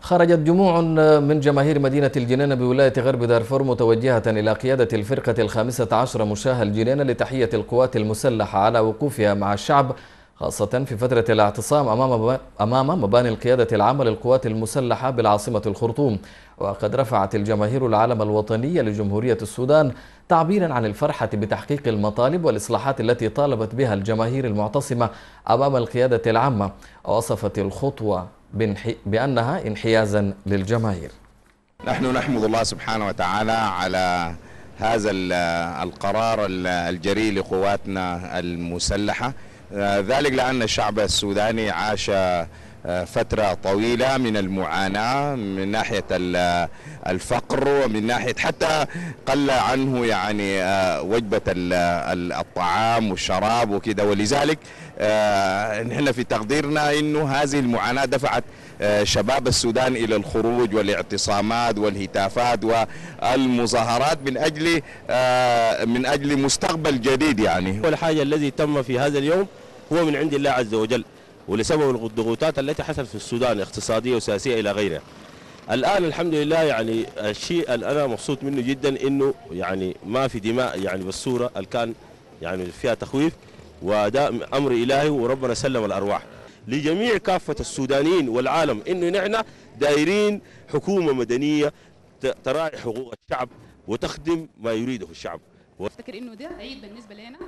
خرجت جموع من جماهير مدينة الجنينة بولاية غرب دارفور متوجهة إلى قيادة الفرقة الخامسة عشر مشاه الجنينة لتحية القوات المسلحة على وقوفها مع الشعب خاصة في فترة الاعتصام أمام أمام مباني القيادة العامة للقوات المسلحة بالعاصمة الخرطوم وقد رفعت الجماهير العلم الوطني لجمهورية السودان تعبيرا عن الفرحة بتحقيق المطالب والإصلاحات التي طالبت بها الجماهير المعتصمة أمام القيادة العامة ووصفت الخطوة بأنها انحيازا للجماهير نحن نحمد الله سبحانه وتعالى على هذا القرار الجريء لقواتنا المسلحة آه، ذلك لأن الشعب السوداني عاش فترة طويلة من المعاناة من ناحية الفقر ومن ناحية حتى قل عنه يعني آه، وجبة الطعام والشراب وكذا ولذلك آه، نحن في تقديرنا أنه هذه المعاناة دفعت آه، شباب السودان إلى الخروج والاعتصامات والهتافات والمظاهرات من أجل من أجل مستقبل جديد يعني والحاجة حاجة الذي تم في هذا اليوم هو من عند الله عز وجل ولسبب الضغوطات التي حصلت في السودان اقتصاديه وسياسيه الى غيرها. الان الحمد لله يعني الشيء اللي انا مبسوط منه جدا انه يعني ما في دماء يعني بالصوره اللي كان يعني فيها تخويف وده امر الهي وربنا سلم الارواح. لجميع كافه السودانيين والعالم انه نحن دايرين حكومه مدنيه تراعي حقوق الشعب وتخدم ما يريده الشعب. افتكر انه ده عيد بالنسبه لنا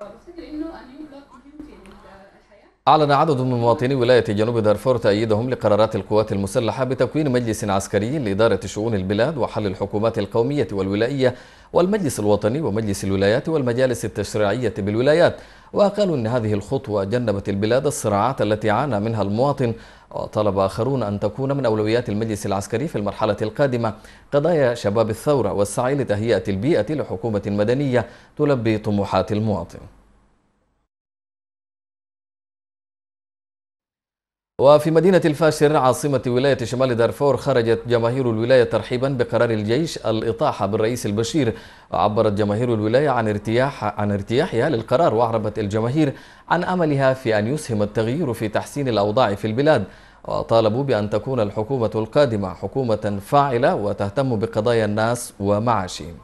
افتكر انه اليوم new block في يعني، آه، الحياه أعلن عدد من مواطني ولاية جنوب دارفور تأييدهم لقرارات القوات المسلحة بتكوين مجلس عسكري لإدارة شؤون البلاد وحل الحكومات القومية والولائية والمجلس الوطني ومجلس الولايات والمجالس التشريعية بالولايات وقالوا أن هذه الخطوة جنبت البلاد الصراعات التي عانى منها المواطن وطلب آخرون أن تكون من أولويات المجلس العسكري في المرحلة القادمة قضايا شباب الثورة والسعي لتهيئة البيئة لحكومة مدنية تلبي طموحات المواطن وفي مدينة الفاشر عاصمة ولاية شمال دارفور خرجت جماهير الولاية ترحيبا بقرار الجيش الإطاحة بالرئيس البشير وعبرت جماهير الولاية عن ارتياح عن ارتياحها للقرار وأعربت الجماهير عن أملها في أن يسهم التغيير في تحسين الأوضاع في البلاد وطالبوا بأن تكون الحكومة القادمة حكومة فاعلة وتهتم بقضايا الناس ومعاشهم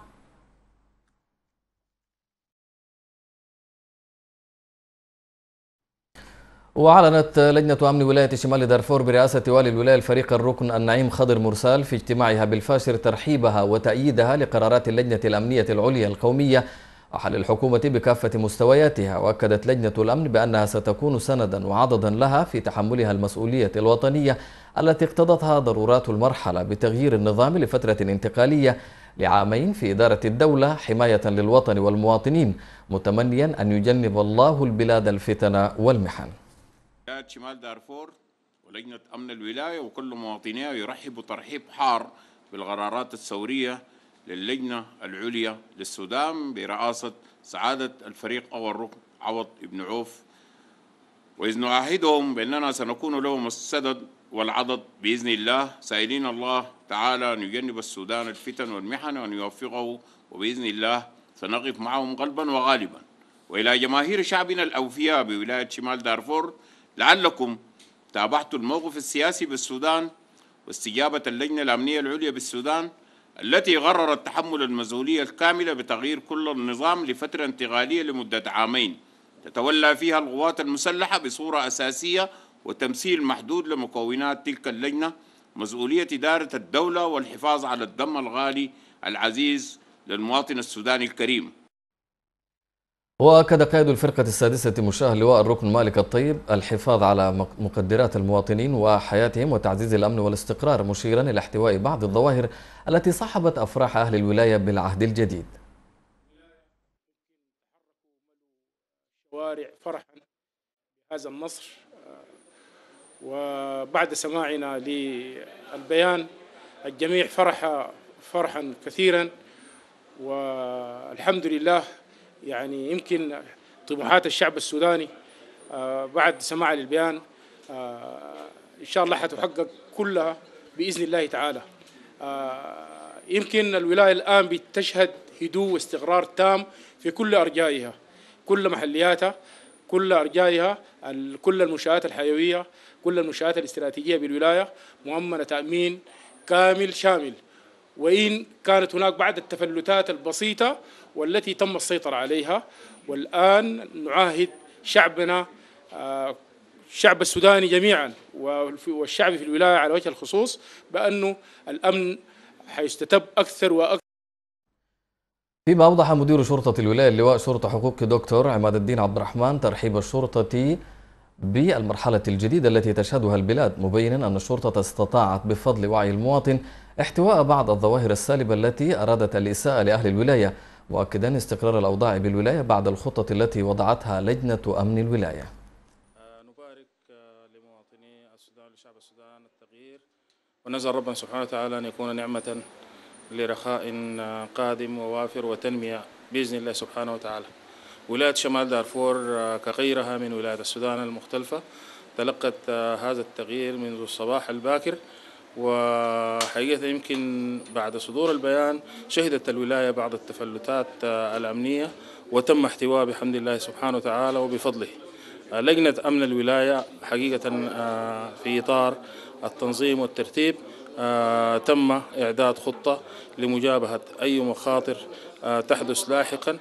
وأعلنت لجنة أمن ولاية شمال دارفور برئاسة والي الولاية الفريق الركن النعيم خضر مرسال في اجتماعها بالفاشر ترحيبها وتأييدها لقرارات اللجنة الأمنية العليا القومية وحل الحكومة بكافة مستوياتها وأكدت لجنة الأمن بأنها ستكون سندا وعضدا لها في تحملها المسؤولية الوطنية التي اقتضتها ضرورات المرحلة بتغيير النظام لفترة انتقالية لعامين في إدارة الدولة حماية للوطن والمواطنين متمنيا أن يجنب الله البلاد الفتن والمحن ولايات شمال دارفور ولجنة أمن الولاية وكل مواطنيها يرحبوا ترحيب حار بالقرارات الثورية للجنة العليا للسودان برئاسة سعادة الفريق أول ركن عوض بن عوف وإذ نعاهدهم بأننا سنكون لهم السدد والعضد بإذن الله سائلين الله تعالى أن يجنب السودان الفتن والمحن وأن يوفقه وبإذن الله سنقف معهم قلبا وغالبا وإلى جماهير شعبنا الأوفياء بولاية شمال دارفور لعلكم تابعتوا الموقف السياسي بالسودان واستجابة اللجنة الأمنية العليا بالسودان التي غررت تحمل المسؤولية الكاملة بتغيير كل النظام لفترة انتقالية لمدة عامين تتولى فيها القوات المسلحة بصورة أساسية وتمثيل محدود لمكونات تلك اللجنة مسؤولية إدارة الدولة والحفاظ على الدم الغالي العزيز للمواطن السوداني الكريم وأكد قائد الفرقة السادسة مشاه لواء الركن مالك الطيب الحفاظ على مقدرات المواطنين وحياتهم وتعزيز الأمن والاستقرار مشيرا إلى احتواء بعض الظواهر التي صاحبت أفراح أهل الولاية بالعهد الجديد الشوارع فرحا بهذا النصر آه، وبعد سماعنا للبيان الجميع فرح فرحا كثيرا والحمد لله يعني يمكن طموحات الشعب السوداني آه، بعد سماع للبيان آه، إن شاء الله حتحقق كلها بإذن الله تعالى آه، يمكن الولاية الآن بتشهد هدوء واستقرار تام في كل أرجائها كل محلياتها كل أرجائها كل المنشآت الحيوية كل المنشآت الاستراتيجية بالولاية مؤمنة تأمين كامل شامل وإن كانت هناك بعض التفلتات البسيطة والتي تم السيطرة عليها والآن نعاهد شعبنا الشعب آه، السوداني جميعا والشعب في الولاية على وجه الخصوص بأنه الأمن حيستتب أكثر وأكثر فيما أوضح مدير شرطة الولاية اللواء شرطة حقوق دكتور عماد الدين عبد الرحمن ترحيب الشرطة بالمرحلة الجديدة التي تشهدها البلاد مبينا أن الشرطة استطاعت بفضل وعي المواطن احتواء بعض الظواهر السالبة التي أرادت الإساءة لأهل الولاية مؤكدان استقرار الأوضاع بالولاية بعد الخطط التي وضعتها لجنة أمن الولاية نبارك لمواطني السودان ولشعب السودان التغيير ونسأل ربنا سبحانه وتعالى أن يكون نعمة لرخاء قادم ووافر وتنمية بإذن الله سبحانه وتعالى ولاية شمال دارفور كغيرها من ولايات السودان المختلفة تلقت هذا التغيير منذ الصباح الباكر وحقيقة يمكن بعد صدور البيان شهدت الولاية بعض التفلتات آه، الأمنية وتم احتواء بحمد الله سبحانه وتعالى وبفضله آه، لجنة أمن الولاية حقيقة آه، في إطار التنظيم والترتيب تم إعداد خطة لمجابهة أي مخاطر تحدث لاحقاً